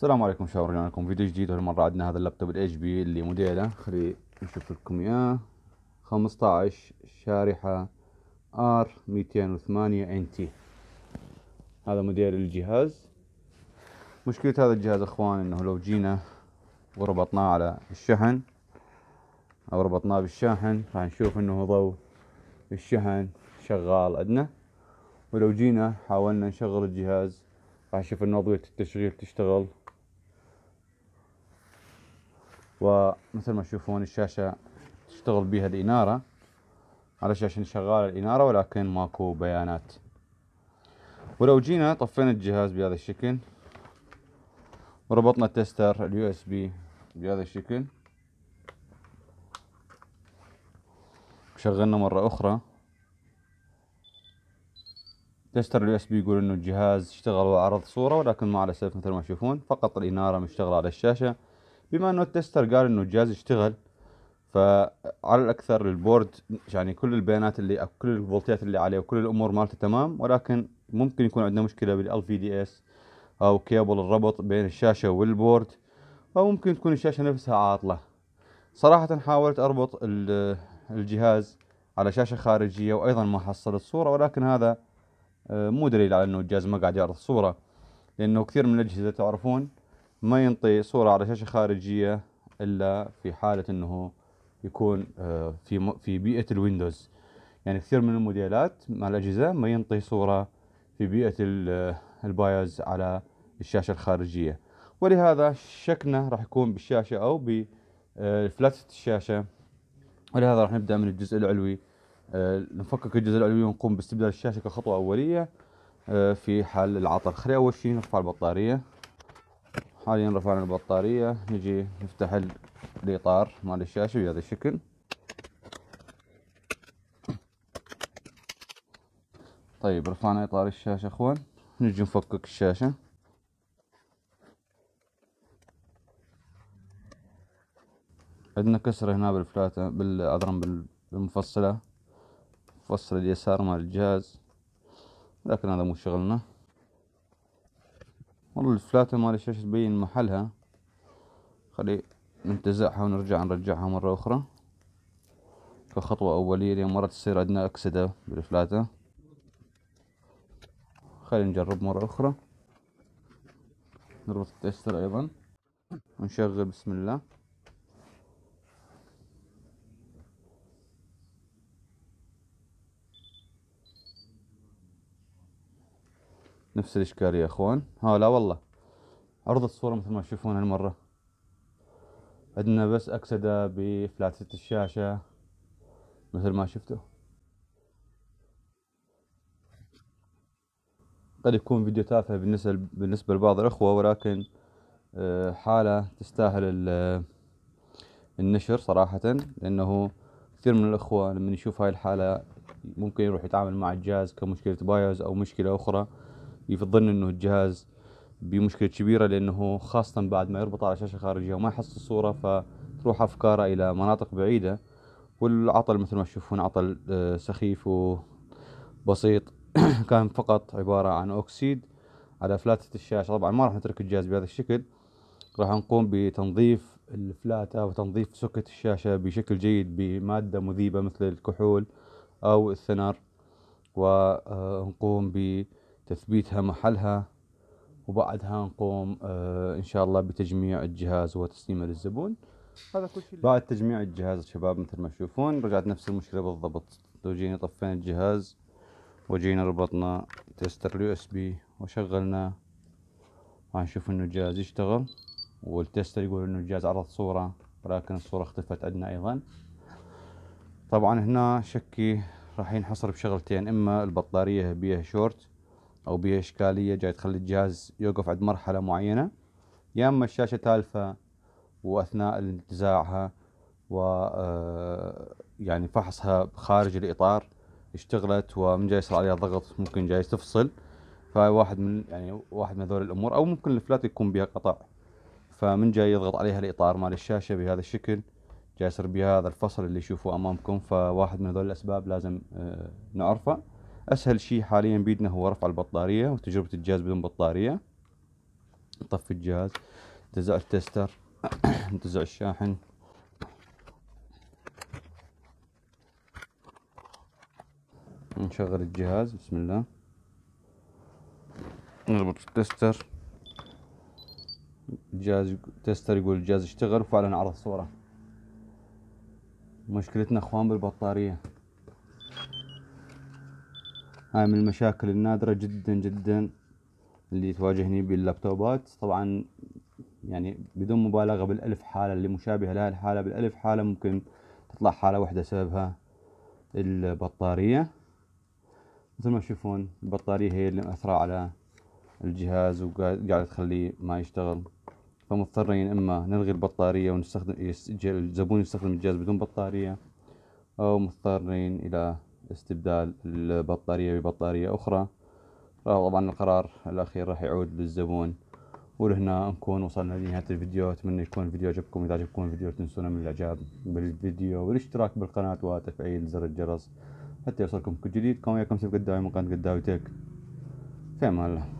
السلام عليكم شباب رجعنا لكم فيديو جديد هالمرة عندنا هذا اللابتوب الاتش بي اللي موديله خلي نشوف لكم اياه 15 شارحة ار 208 ان تي هذا موديل الجهاز مشكلة هذا الجهاز اخوان انه لو جينا وربطناه على الشحن او ربطناه بالشاحن راح نشوف انه ضو الشحن شغال عندنا ولو جينا حاولنا نشغل الجهاز راح نشوف انه اضوية التشغيل تشتغل ومثل ما تشوفون الشاشة تشتغل بها الإنارة على شاشة شغالة الإنارة ولكن ماكو بيانات ولو جينا طفينا الجهاز بهذا الشكل وربطنا التستر اليو اس بي بهذا الشكل شغلنا مرة أخرى تستر اليو اس بي يقول انه الجهاز اشتغل وعرض صورة ولكن مع الأسف مثل ما تشوفون فقط الإنارة مشتغلة على الشاشة بما انه التستر قال انه الجهاز اشتغل فعلى الاكثر البورد يعني كل البيانات اللي كل الفولتات اللي عليه وكل الامور مالته تمام ولكن ممكن يكون عندنا مشكله بالال في دي اس او كيبل الربط بين الشاشه والبورد او ممكن تكون الشاشه نفسها عاطله صراحه حاولت اربط الجهاز على شاشه خارجيه وايضا ما حصلت صوره ولكن هذا آه، مو دليل على انه الجهاز ما قاعد يعرض صوره لانه كثير من الاجهزه تعرفون ما ينطي صورة على شاشة خارجية إلا في حالة أنه يكون آه، في في بيئة الويندوز يعني كثير من الموديلات مع الأجهزة ما ينطي صورة في بيئة آه، البايوز على الشاشة الخارجية ولهذا شكنا راح يكون بالشاشة أو بفلاتة آه، الشاشة ولهذا راح نبدأ من الجزء العلوي نفكك الجزء العلوي ونقوم باستبدال الشاشة كخطوة أولية في حال العطل خلي أول شيء نرفع البطارية حاليا رفعنا البطارية نجي نفتح الإطار مال الشاشة بهذا الشكل طيب رفعنا إطار الشاشة أخوان نجي نفكك الشاشة عندنا كسرة هنا بالفلاتة بالعذرا بالمفصلة مفصل اليسار مال الجهاز لكن هذا مو شغلنا والله الفلاتة مال الشاشة تبين محلها خلي ننتزعها ونرجع نرجعها مرة أخرى كخطوة أولية لأن مرة تصير عندنا أكسدة بالفلاتة خلينا نجرب مرة أخرى نربط التستر أيضا ونشغل بسم الله نفس الإشكالية يا أخوان ها لا والله عرض الصورة مثل ما تشوفون هالمرة عندنا بس أكسدة بفلاتة الشاشة مثل ما شفتوا قد يكون فيديو تافه بالنسبة بالنسبة لبعض الأخوة ولكن آه، حالة تستاهل النشر صراحة لأنه كثير من الأخوة لما يشوف هاي الحالة ممكن يروح يتعامل مع الجهاز كمشكلة بايوز أو مشكلة أخرى يفضلن انه الجهاز بمشكله كبيره لانه خاصه بعد ما يربط على شاشه خارجيه وما يحصل الصوره فتروح افكاره الى مناطق بعيده والعطل مثل ما تشوفون عطل آه، سخيف وبسيط كان فقط عباره عن اكسيد على فلاتة الشاشة طبعا ما راح نترك الجهاز بهذا الشكل راح نقوم بتنظيف الفلاتة وتنظيف سكة الشاشة بشكل جيد بمادة مذيبة مثل الكحول أو الثنر ونقوم ب تثبيتها محلها وبعدها نقوم آه، ان شاء الله بتجميع الجهاز وتسليمه للزبون هذا كل شيء بعد تجميع الجهاز شباب مثل ما تشوفون رجعت نفس المشكله بالضبط لو جينا طفينا الجهاز وجينا ربطنا تستر اليو اس بي راح نشوف انه الجهاز يشتغل والتستر يقول انه الجهاز عرض صورة ولكن الصورة اختفت عندنا ايضا طبعا هنا شكي راح ينحصر بشغلتين اما البطارية بيها شورت او باشكاليه جاي تخلي الجهاز يوقف عند مرحله معينه يا اما الشاشه تالفه واثناء انتزاعها و آه، يعني فحصها خارج الاطار اشتغلت ومن جاي يصير عليها ضغط ممكن جاي تفصل فواحد من يعني واحد من هذول الامور او ممكن الفلات يكون بها قطع فمن جاي يضغط عليها الاطار مال الشاشه بهذا الشكل جاي يصير بها هذا الفصل اللي يشوفوه امامكم فواحد من هذول الاسباب لازم آه، نعرفه اسهل شيء حاليا بيدنا هو رفع البطاريه وتجربه الجهاز بدون بطاريه نطفي الجهاز انتزاع التستر انتزاع الشاحن نشغل الجهاز بسم الله نربط التستر الجهاز تستر يقول الجهاز اشتغل وفعلا عرض صورة مشكلتنا اخوان بالبطارية هاي من المشاكل النادرة جدا جدا اللي تواجهني باللابتوبات طبعا يعني بدون مبالغة بالألف حالة اللي مشابهة لها الحالة بالألف حالة ممكن تطلع حالة واحدة سببها البطارية مثل ما تشوفون البطارية هي اللي مأثرة على الجهاز وقاعدة تخليه ما يشتغل فمضطرين إما نلغي البطارية ونستخدم الزبون يستخدم الجهاز بدون بطارية أو مضطرين إلى استبدال البطارية ببطارية أخرى طبعا القرار الأخير راح يعود للزبون ولهنا نكون وصلنا لنهاية الفيديو أتمنى يكون الفيديو عجبكم إذا عجبكم الفيديو تنسونا من الإعجاب بالفيديو والاشتراك بالقناة وتفعيل زر الجرس حتى يوصلكم كل جديد كان وياكم سيف قداوي من قناة قداوي تك في أمان الله